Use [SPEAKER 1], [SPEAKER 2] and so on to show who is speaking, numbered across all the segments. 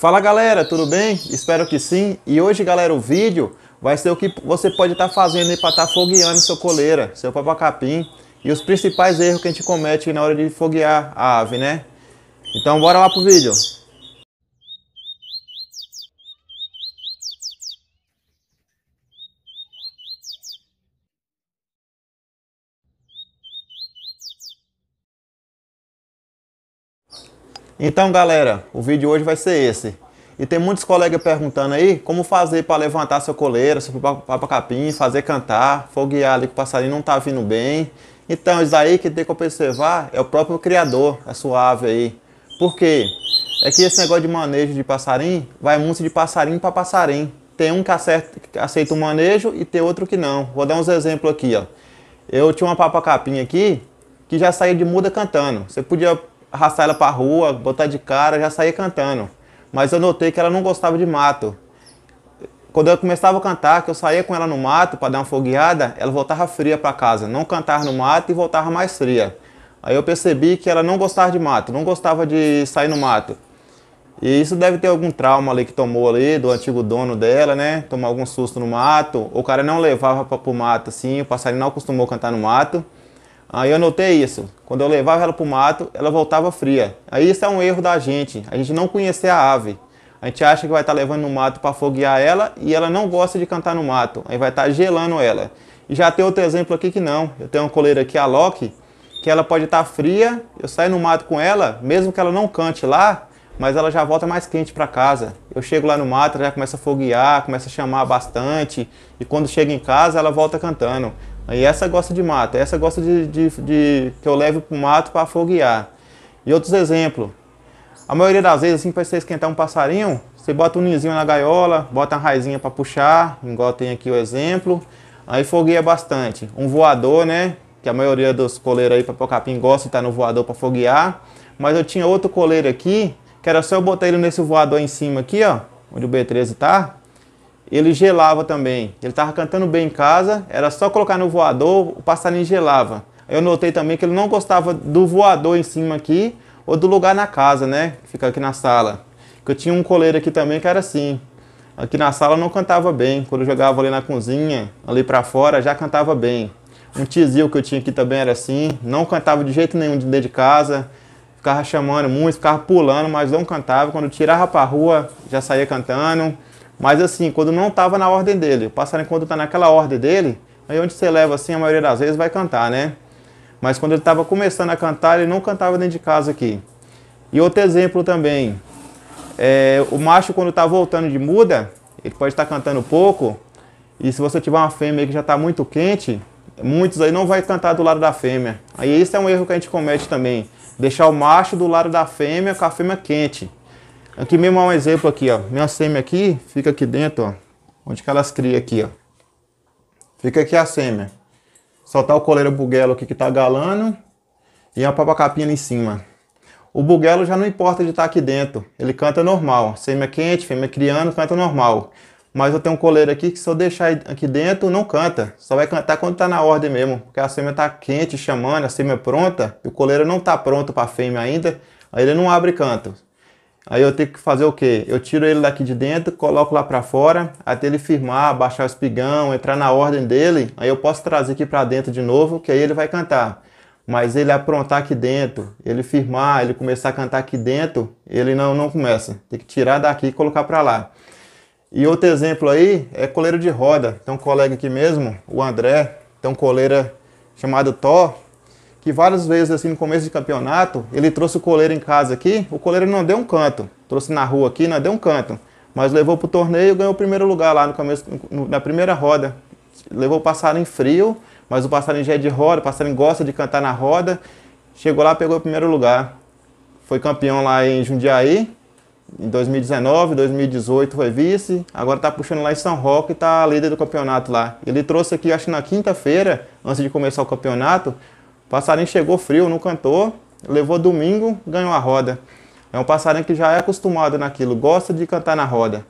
[SPEAKER 1] Fala galera, tudo bem? Espero que sim. E hoje, galera, o vídeo vai ser o que você pode estar tá fazendo para estar tá fogueando sua coleira, seu papacapim e os principais erros que a gente comete na hora de foguear a ave, né? Então bora lá pro vídeo. Então, galera, o vídeo hoje vai ser esse. E tem muitos colegas perguntando aí como fazer para levantar sua coleira, seu capim fazer cantar, foguear ali que o passarinho não tá vindo bem. Então, isso aí que tem que observar é o próprio criador, a sua ave aí. Por quê? É que esse negócio de manejo de passarinho vai muito de passarinho para passarinho. Tem um que acerta, aceita o manejo e tem outro que não. Vou dar uns exemplos aqui, ó. Eu tinha uma papa-capim aqui que já saía de muda cantando. Você podia arrastar ela pra rua, botar de cara, já saía cantando. Mas eu notei que ela não gostava de mato. Quando eu começava a cantar, que eu saía com ela no mato para dar uma fogueada, ela voltava fria para casa. Não cantava no mato e voltava mais fria. Aí eu percebi que ela não gostava de mato, não gostava de sair no mato. E isso deve ter algum trauma ali que tomou ali do antigo dono dela, né? Tomar algum susto no mato. O cara não levava para o mato assim, o passarinho não acostumou a cantar no mato. Aí eu notei isso. Quando eu levava ela para o mato, ela voltava fria. Aí isso é um erro da gente, a gente não conhecer a ave. A gente acha que vai estar tá levando no mato para foguear ela e ela não gosta de cantar no mato. Aí vai estar tá gelando ela. E já tem outro exemplo aqui que não. Eu tenho uma coleira aqui, a Loki, que ela pode estar tá fria, eu saio no mato com ela, mesmo que ela não cante lá, mas ela já volta mais quente para casa. Eu chego lá no mato, ela já começa a foguear, começa a chamar bastante, e quando chega em casa, ela volta cantando. Aí essa gosta de mato, essa gosta de, de, de que eu leve para o mato para afoguear. E outros exemplos. A maioria das vezes, assim, para você esquentar um passarinho, você bota um ninzinho na gaiola, bota uma raizinha para puxar, igual tem aqui o exemplo. Aí fogueia bastante. Um voador, né? Que a maioria dos coleiros aí para Pocapim gosta de estar tá no voador para foguear. Mas eu tinha outro coleiro aqui, que era só eu botar ele nesse voador em cima aqui, ó. Onde o B13 tá ele gelava também. Ele estava cantando bem em casa, era só colocar no voador, o passarinho gelava. Eu notei também que ele não gostava do voador em cima aqui ou do lugar na casa, né? Fica aqui na sala. Que eu tinha um coleiro aqui também que era assim. Aqui na sala não cantava bem. Quando eu jogava ali na cozinha, ali para fora, já cantava bem. Um tizio que eu tinha aqui também era assim. Não cantava de jeito nenhum de dentro de casa. Ficava chamando muito, ficava pulando, mas não cantava. Quando tirava pra rua, já saía cantando. Mas assim, quando não estava na ordem dele, o passarinho quando está naquela ordem dele, aí é onde você leva assim, a maioria das vezes vai cantar, né? Mas quando ele estava começando a cantar, ele não cantava dentro de casa aqui. E outro exemplo também, é, o macho quando está voltando de muda, ele pode estar tá cantando pouco, e se você tiver uma fêmea que já está muito quente, muitos aí não vai cantar do lado da fêmea. Aí esse é um erro que a gente comete também, deixar o macho do lado da fêmea com a fêmea quente. Aqui mesmo é um exemplo aqui, ó. Minha sêmea aqui fica aqui dentro, ó. Onde que elas criam aqui, ó. Fica aqui a sêmea. Soltar tá o coleiro buguelo aqui que tá galando. E a papacapinha ali em cima. O buguelo já não importa de estar tá aqui dentro. Ele canta normal. Sêmea quente, fêmea criando, canta normal. Mas eu tenho um coleiro aqui que se eu deixar aqui dentro, não canta. Só vai cantar quando tá na ordem mesmo. Porque a sêmea tá quente, chamando, a sêmea pronta. E o coleiro não tá pronto pra fêmea ainda. Aí ele não abre canto. Aí eu tenho que fazer o quê? Eu tiro ele daqui de dentro, coloco lá para fora, até ele firmar, baixar o espigão, entrar na ordem dele. Aí eu posso trazer aqui para dentro de novo, que aí ele vai cantar. Mas ele aprontar aqui dentro, ele firmar, ele começar a cantar aqui dentro, ele não, não começa. Tem que tirar daqui e colocar para lá. E outro exemplo aí é coleiro de roda. Tem um colega aqui mesmo, o André, tem um coleira chamado Thor, que várias vezes assim no começo de campeonato, ele trouxe o coleiro em casa aqui, o coleiro não deu um canto. Trouxe na rua aqui, não deu um canto. Mas levou pro torneio e ganhou o primeiro lugar lá no começo, na primeira roda. Levou o passarinho frio, mas o passarinho já é de roda, o passarinho gosta de cantar na roda. Chegou lá, pegou o primeiro lugar. Foi campeão lá em Jundiaí, em 2019, 2018 foi vice, agora tá puxando lá em São Roque e tá líder do campeonato lá. Ele trouxe aqui, acho que na quinta-feira, antes de começar o campeonato, passarinho chegou frio, não cantou, levou domingo, ganhou a roda. É um passarinho que já é acostumado naquilo, gosta de cantar na roda.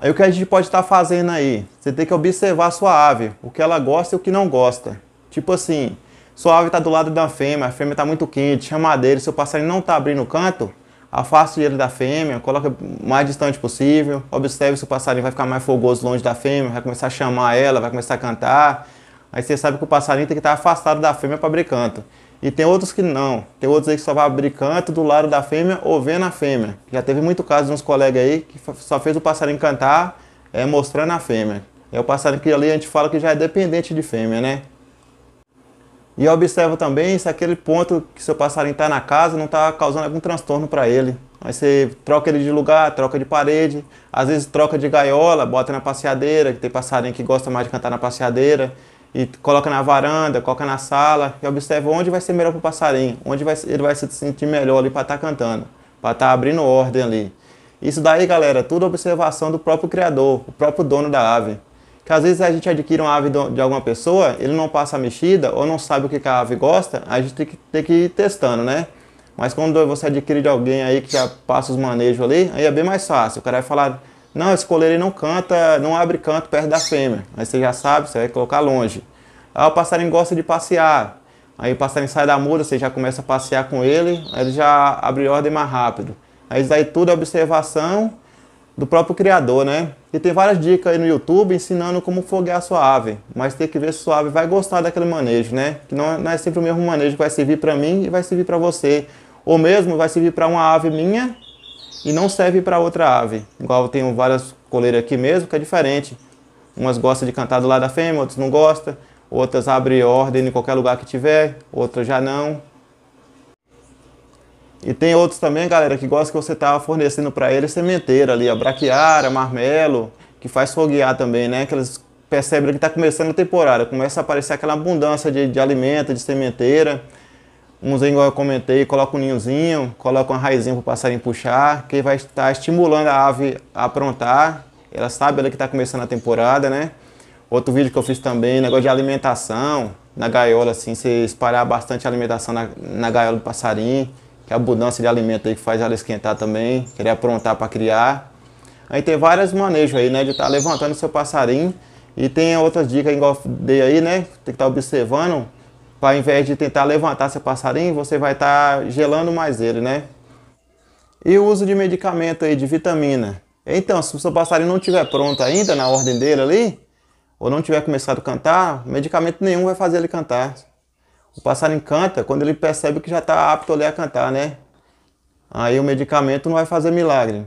[SPEAKER 1] Aí o que a gente pode estar tá fazendo aí? Você tem que observar a sua ave, o que ela gosta e o que não gosta. Tipo assim, sua ave está do lado da fêmea, a fêmea está muito quente, chamadeira, seu passarinho não está abrindo o canto, afaste ele da fêmea, coloca o mais distante possível, observe se o passarinho vai ficar mais fogoso longe da fêmea, vai começar a chamar ela, vai começar a cantar aí você sabe que o passarinho tem que estar afastado da fêmea para abrir canto. E tem outros que não. Tem outros aí que só vai abrir canto do lado da fêmea ou vendo a fêmea. Já teve muito caso de uns colegas aí que só fez o passarinho cantar é, mostrando a fêmea. É o passarinho que ali a gente fala que já é dependente de fêmea, né? E observa também se aquele ponto que seu passarinho está na casa não está causando algum transtorno para ele. Aí você troca ele de lugar, troca de parede, às vezes troca de gaiola, bota na passeadeira, que tem passarinho que gosta mais de cantar na passeadeira e coloca na varanda, coloca na sala e observa onde vai ser melhor para o passarinho, onde vai, ele vai se sentir melhor ali para estar tá cantando, para estar tá abrindo ordem ali. Isso daí, galera, tudo observação do próprio criador, o próprio dono da ave. Que às vezes a gente adquire uma ave de alguma pessoa, ele não passa a mexida ou não sabe o que, que a ave gosta, a gente tem que, tem que ir testando, né? Mas quando você adquire de alguém aí que já passa os manejos ali, aí é bem mais fácil. O cara vai falar, não, esse coleiro não canta, não abre canto perto da fêmea. Aí você já sabe, você vai colocar longe. Aí ah, o passarinho gosta de passear. Aí o passarinho sai da muda, você já começa a passear com ele, aí ele já abre ordem mais rápido. Aí isso daí tudo é observação do próprio criador, né? E tem várias dicas aí no YouTube ensinando como foguear a sua ave, mas tem que ver se sua ave vai gostar daquele manejo, né? Que não, é, não é sempre o mesmo manejo que vai servir para mim e vai servir para você, ou mesmo vai servir para uma ave minha e não serve para outra ave. Igual eu tenho várias coleiras aqui mesmo, que é diferente. Umas gostam de cantar do lado da fêmea, outras não gostam. Outras abrem ordem em qualquer lugar que tiver, outras já não. E tem outros também, galera, que gosta que você tava tá fornecendo para eles sementeira ali, a braquiara, marmelo, que faz foguear também, né? Que eles percebem que está começando a temporada, começa a aparecer aquela abundância de, de alimento, de sementeira. Uns, igual eu comentei, coloca um ninhozinho, coloca uma raizinha para o passarinho puxar, que vai estar estimulando a ave a aprontar. Ela sabe ela que está começando a temporada, né? Outro vídeo que eu fiz também, negócio de alimentação na gaiola, assim, você espalhar bastante alimentação na, na gaiola do passarinho, que é a abundância de alimento aí que faz ela esquentar também, querer aprontar para criar. Aí tem vários manejos aí, né? De estar tá levantando seu passarinho. E tem outras dicas, igual eu dei aí, né? Tem que estar tá observando para invés de tentar levantar seu passarinho, você vai estar tá gelando mais ele, né? E o uso de medicamento aí, de vitamina. Então, se o seu passarinho não estiver pronto ainda, na ordem dele ali, ou não tiver começado a cantar, medicamento nenhum vai fazer ele cantar. O passarinho canta quando ele percebe que já está apto ali a cantar, né? Aí o medicamento não vai fazer milagre.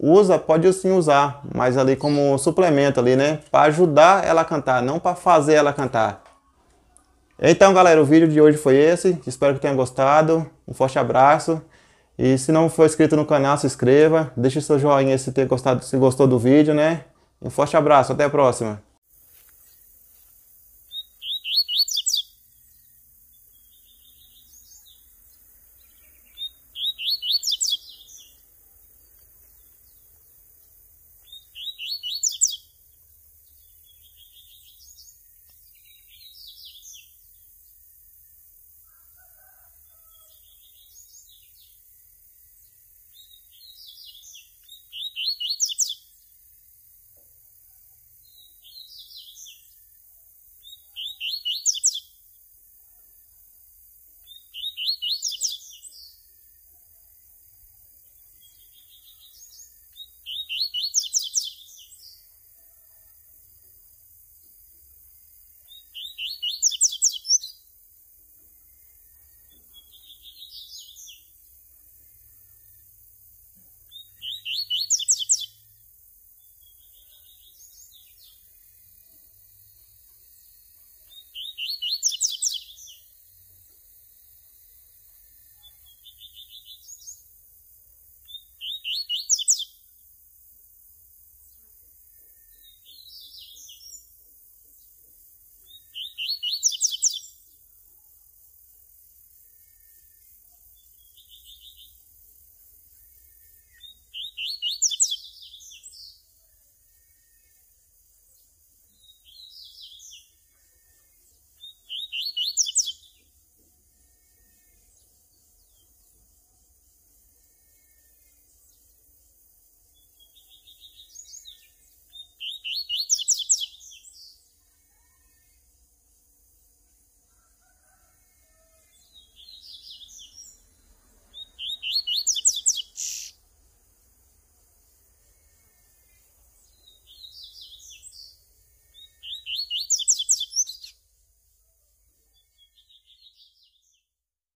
[SPEAKER 1] Usa, pode sim usar, mas ali como suplemento ali, né? Para ajudar ela a cantar, não para fazer ela cantar. Então, galera, o vídeo de hoje foi esse. Espero que tenha gostado. Um forte abraço. E se não for inscrito no canal, se inscreva. Deixe seu joinha se, ter gostado, se gostou do vídeo, né? Um forte abraço. Até a próxima.